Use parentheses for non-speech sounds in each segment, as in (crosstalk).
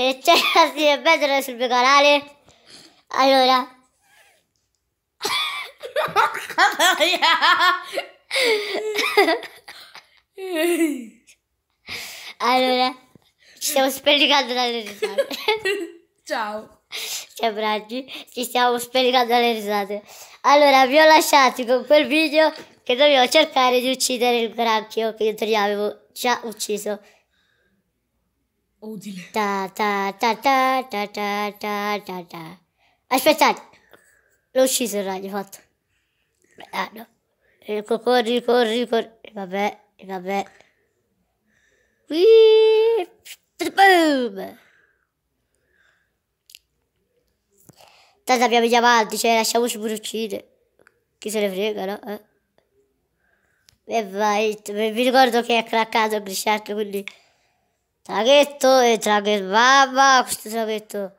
e ciao ragazzi e bentornati sul mio canale allora allora ci stiamo spellicando dalle risate ciao ciao Braggi ci stiamo spellicando dalle risate allora vi ho lasciati con quel video che dovevo cercare di uccidere il granchio che io avevo già ucciso Odile. Ta ta ta ta ta ta ta ta ta. Aspettate, l'ho ucciso il ragno, fatto. Ah no. Corri, corri, corri. Vabbè, vabbè. Whee! Boom! Tanto abbiamo i diamanti, cioè lasciamoci pure uccidere. Chi se ne frega, no? Eh? E vai, mi ricordo che è craccato il Grisciacco, quindi traghetto e traghetto babba, questo traghetto.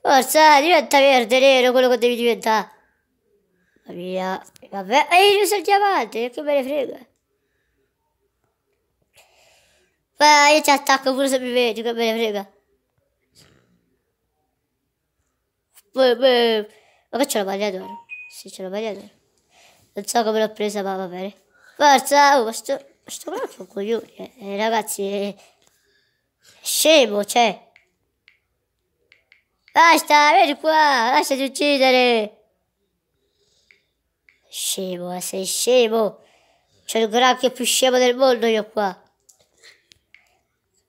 Forza, diventa verde nero quello che devi diventare. Via. Vabbè, ehi io sono il diamante, che me ne frega. Beh, io ti attacco pure se mi vedi, che me ne frega. Beh, beh. Ma che c'è la maglia d'oro? Sì, c'è la maglia d'oro. Non so come l'ho presa, ma va bene. Forza, oh, Sto qua un coglione, eh, ragazzi, è scemo, cioè. Basta, vieni qua, lasciati uccidere. Scemo, eh, sei scemo. C'è il granchio più scemo del mondo io qua.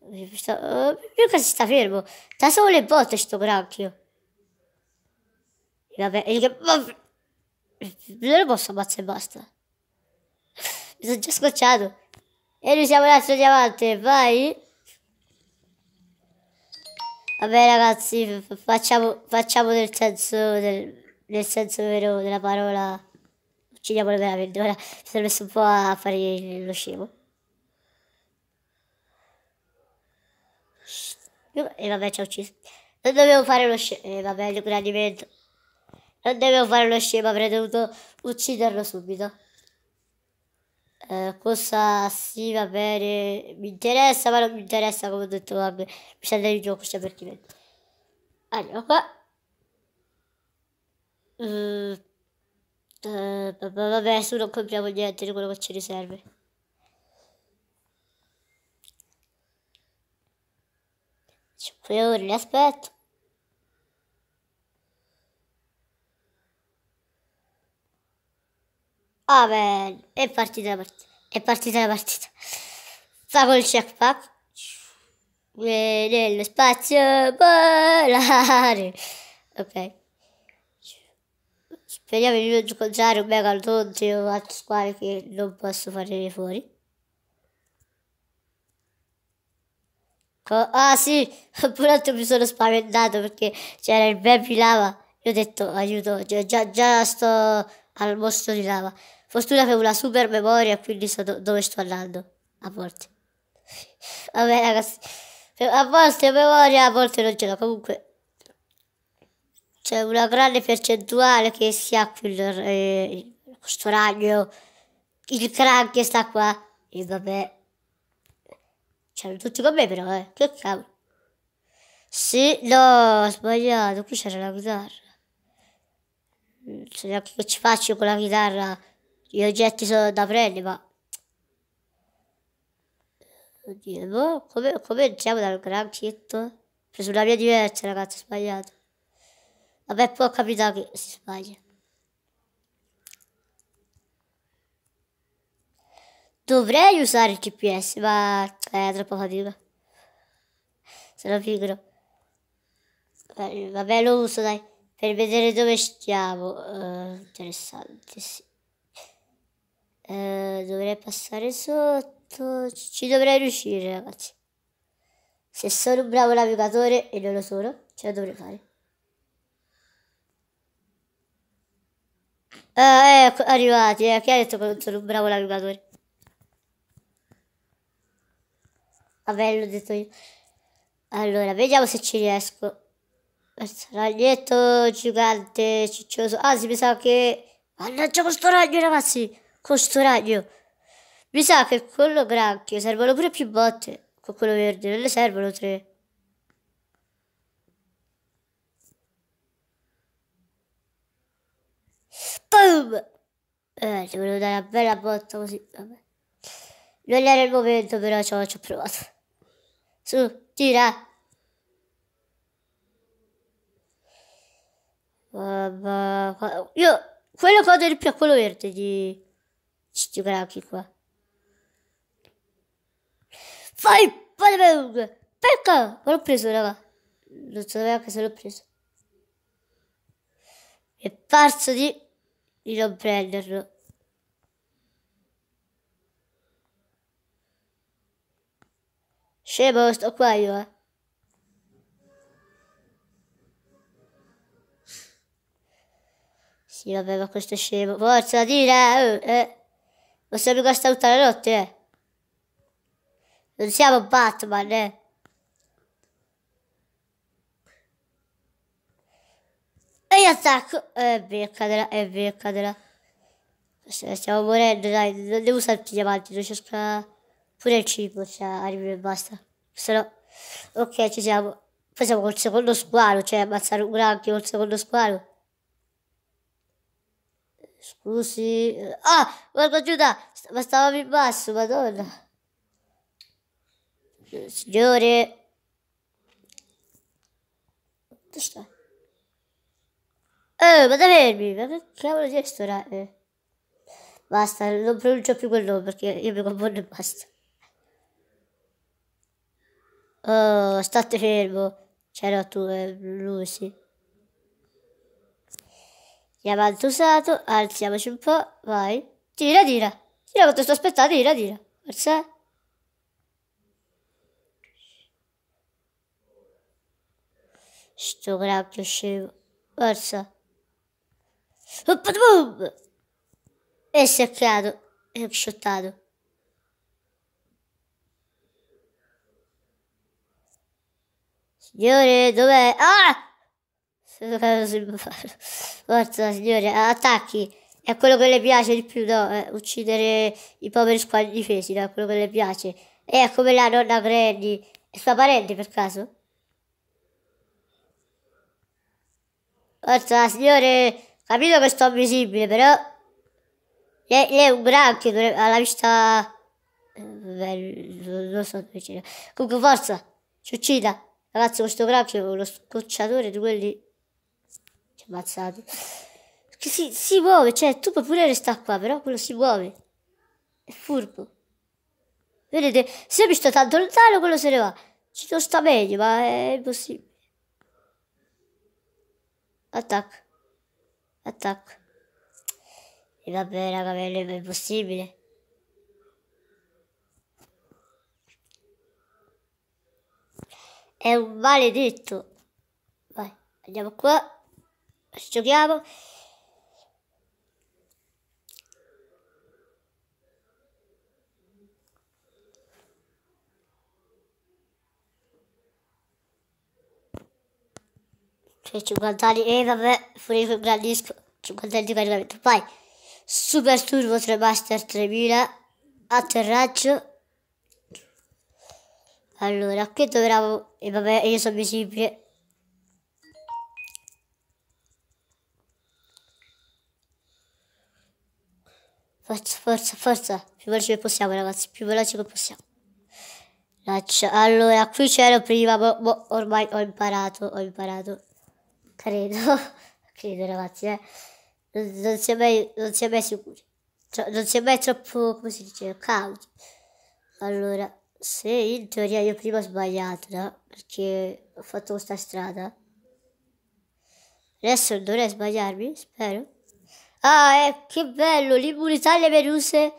Più eh, che si sta fermo. Da solo le botte sto granchio. Vabbè, il, Non lo posso ammazzare e basta. Mi sono già scocciato. E noi siamo là diamante, vai! Vabbè ragazzi, facciamo, facciamo nel senso, del, nel senso vero della parola, uccidiamolo veramente, ora mi sono messo un po' a fare lo scemo. E vabbè ci ha ucciso. Non dovevo fare lo scemo, e eh, vabbè, il gradimento. Non dovevo fare lo scemo, avrei dovuto ucciderlo subito. Eh, cosa sì, va bene, mi interessa, ma non mi interessa, come ho detto, vabbè, mi sale il gioco, c'è cioè, per chi vede. Allora qua. Uh, uh, vabbè, su non compriamo niente di quello che ci serve. Cinque ore li aspetto. Ah bene, è partita la partita. È partita la partita. Fa col checkpack. E nello spazio polare. Ok. Speriamo di non incontrare un megalodonte o altre squadre che non posso fare fuori. ah sì, (laughs) pure l'altro mi sono spaventato perché c'era il baby lava. Io ho detto aiuto, già, già sto al mostro di lava. Fortuna che ho una super memoria, quindi so do dove sto andando. A volte. Vabbè, ragazzi. A volte memoria, a volte non ce l'ho. Comunque, c'è una grande percentuale che si ha qui. Eh, questo ragno, il crank che sta qua. E vabbè. C'erano tutti con me, però, eh. Che cavolo. Sì, no, ho sbagliato. Qui c'era la chitarra. Non so neanche che ci faccio con la chitarra. Gli oggetti sono da prendere, ma... Oddio, boh, come, come entriamo dal Gran Chitto? preso una via diversa, ragazzi, ho sbagliato. Vabbè, può capitare che si sbaglia. Dovrei usare il GPS, ma eh, è troppo fatica. Sono pigro. Eh, vabbè, lo uso, dai, per vedere dove stiamo. Uh, interessante, sì. Eh, dovrei passare sotto. Ci dovrei riuscire, ragazzi. Se sono un bravo navigatore, e non lo sono, ce la dovrei fare. Eh, eh, ecco, arrivati, eh. Chi ha detto che non sono un bravo navigatore? Vabbè, l'ho detto io. Allora, vediamo se ci riesco. Ragnetto gigante, ciccioso. Anzi, ah, mi sa che... Mannaggia questo ragno, ragazzi! Con sto ragno. Mi sa che quello granchio servono pure più botte. Con quello verde non ne servono tre. Boom! Eh, ti volevo dare una bella botta così. Vabbè. Non era il momento, però ci ho, ci ho provato. Su, tira! Mamma, io quello che ho detto più a quello verde di sti graffi qua. Fai, padre, perché? Ma l'ho preso, raga. Non so neanche se l'ho preso. E parso di, di non prenderlo. Scemo, sto qua io, eh. Sì, vabbè, ma questo scemo. Forza, dire! Eh. eh. Non Possiamo mica tutta la notte, eh. Non siamo Batman, eh. E attacco. E eh, via, cadrà, e via, cadrà. Stiamo morendo, dai. Non devo saltare avanti, non riesco a... Pure il cibo, cioè, arrivo e basta. Se no... Ok, ci siamo. Poi siamo col secondo squalo, cioè ammazzare un granchio col secondo squalo. Scusi. Ah, guarda Giuda, ma stavamo in basso, madonna. Signore. Dove sta? Eh, ma da fermi, ma che cavolo di ristorante? Basta, non pronuncio più quel nome perché io mi confondo e basta. Oh, state fermo. C'era tu e eh, lui, Iamalto usato, alziamoci un po', vai. Tira, tira. Tira quanto sto aspettando, tira, tira. Forza. Sto grappio scemo. Forza. E si è seccato. E ho sciottato. Signore, dov'è? Ah! (laughs) Forza signore, attacchi. È quello che le piace di più, no? Eh, uccidere i poveri squadri difesi, no? È quello che le piace. E è come la nonna Granny. È sua parente per caso? Forza signore, capito che sto invisibile, però... Lei, lei è un granchio, alla vista... Beh, non lo so dove c'era. Comunque forza, ci uccida. Ragazzi, questo granchio è uno scocciatore di quelli ammazzato. Perché si, si muove, cioè tu puoi pure restare qua, però quello si muove. È furbo. Vedete, se mi sto tanto lontano, quello se ne va. Ci sto sta meglio, ma è impossibile. Attacco. Attacco. E vabbè, raga, è impossibile. È un maledetto. Vai, andiamo qua giochiamo Cioè 50 anni e eh, vabbè finisco un gran disco 50 anni di caricamento Vai. Super Turbo 3 Master 3000 atterraggio allora qui dovevamo... e vabbè io sono visibile Forza, forza, forza. Più veloce che possiamo, ragazzi. Più veloce che possiamo. Laccia. Allora, qui c'era prima. Boh, boh, ormai ho imparato. Ho imparato. Credo. (laughs) Credo, ragazzi, eh. Non, non si è mai, non si è mai sicuri. Tro non si è mai troppo, come si dice, cauti. Allora, se in teoria io prima ho sbagliato, no? Perché ho fatto questa strada. Adesso dovrei sbagliarmi, spero. Ah, eh, che bello, l'immunità alle meduse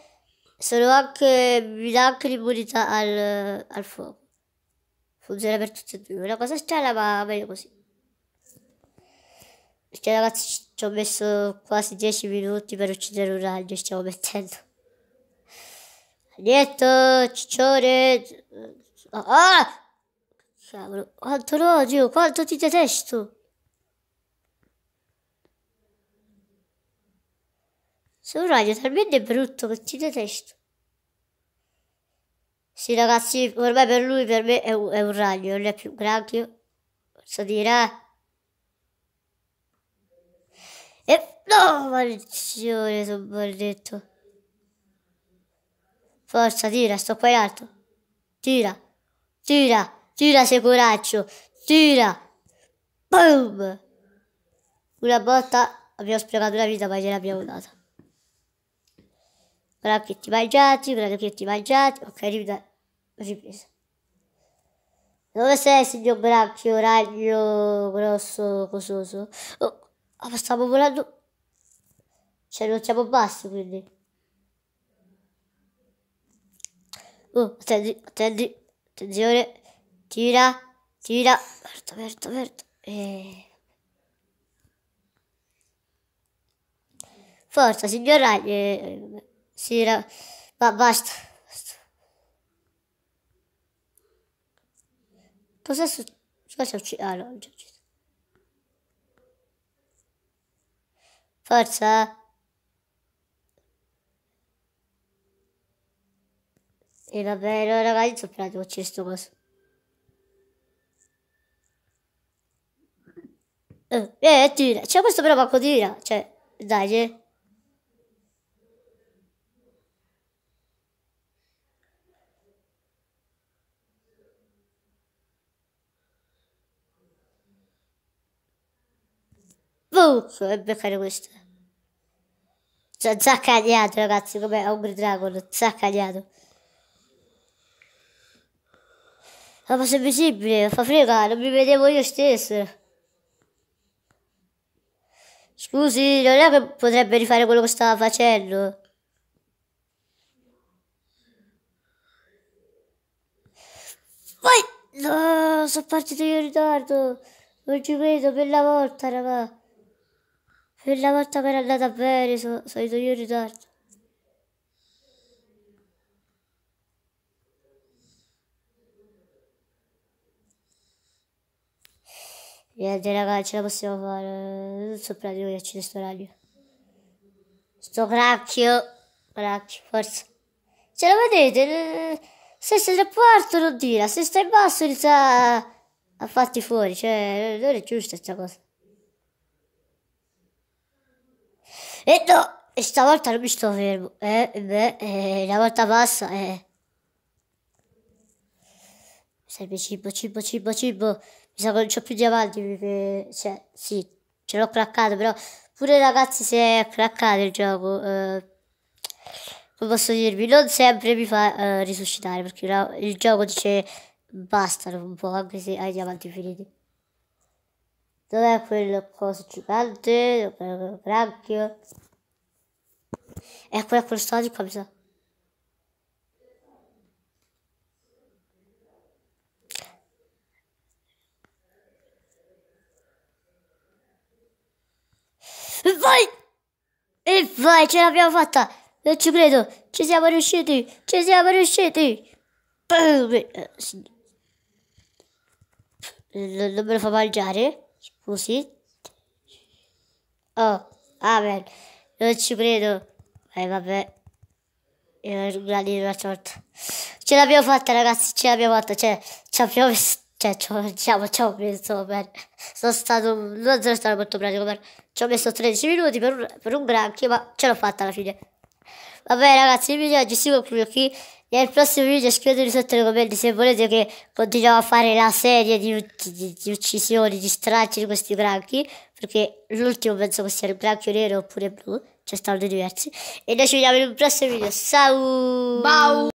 sono anche, mi dà anche l'immunità al, al fuoco. Funziona per tutti e due. Una cosa strana, ma meglio così. Perché cioè, ragazzi ci ho messo quasi 10 minuti per uccidere un raggio, stiamo mettendo. Niente, ciccione. Ah, ah! Cavolo, quanto odio, quanto ti detesto. Sono radio talmente brutto che ti detesto. Sì, ragazzi, ormai per lui, per me è un, è un ragno, non è più un granchio. Posso dire? Eh? E no, maledizione, sono maledetto. Forza, tira, sto qua in alto. Tira, tira, tira se coraggio, tira. Boom! Una botta abbiamo sprecato la vita, ma gliel'abbiamo data. Bracchetti mangiati, bracchetti mangiati. Ok, ripeta. Ripresa. Dove sei, signor Bracchio, ragno grosso, cososo? Oh, ah, ma stavo volando. Cioè, non siamo bassi, quindi. Oh, attendi, attendi. Attenzione. Tira, tira. Aperto, aperto, aperto. E... Forza, signor Ragno. Sì, ra... ba- basta. basta. Cos'è successo? Cosa ucciso? Ah, no, già ucciso. Forza. E vabbè, allora ragazzi, sopra devo uccidere sto coso. Eh, tira. C'è questo però pacco tira. Cioè, dai, eh. Comunque, beccare questo. Cioè, già cagliato, ragazzi, come Hungry Dragon, già cagliato. Ah, ma se visibile, fa frega, non mi vedevo io stesso. Scusi, non è che potrebbe rifare quello che stava facendo. Vai! no, sono partito io in ritardo. Non ci credo per la volta, raga. Per la volta che era andata bene, sono so io in ritardo. Niente raga, ce la possiamo fare. Non so pratico di accedere sto radio. Sto cracchio. Cracchio, forza. Ce la vedete? Se sei da quarto non tira, se stai in basso inizia a farti fuori. Cioè, non è giusta questa cosa. E eh, no, e stavolta non mi sto fermo. Eh, beh, eh, la volta passa, eh. Serve cibo, cibo, cibo, cibo. Mi sa che non c'ho più diamanti perché... Cioè, sì, ce l'ho craccato, però... Pure ragazzi si è craccato il gioco. Eh, come posso dirvi? Non sempre mi fa eh, risuscitare perché il gioco dice bastano un po' anche se hai diamanti finiti. Dov'è quel coso gigante? Dov'è quel granchio? Ecco, ecco il di qua, mi sa. E vai! E vai, ce l'abbiamo fatta! Non ci credo! Ci siamo riusciti! Ci siamo riusciti! Boom! Eh, non me lo fa mangiare? Scusi? Oh, vabbè, non ci credo. Eh, vabbè. Io gradino una sorta. Ce l'abbiamo fatta, ragazzi, ce l'abbiamo fatta. Cioè, ci abbiamo messo... (laughs) Cioè, ci ho, diciamo, ci ho messo per... Sono stato... Non sono stato molto pratico, per... Ci ho messo 13 minuti per un, per un granchio, ma ce l'ho fatta alla fine. Vabbè, ragazzi, il video oggi si conclude qui. Nel prossimo video scrivetemi sotto nei commenti se volete che continuiamo a fare la serie di, di, di uccisioni, di stracci di questi granchi, perché l'ultimo penso che sia il granchio nero oppure blu, C'è ne stanno diversi. E noi ci vediamo in un prossimo video. Ciao! Bau!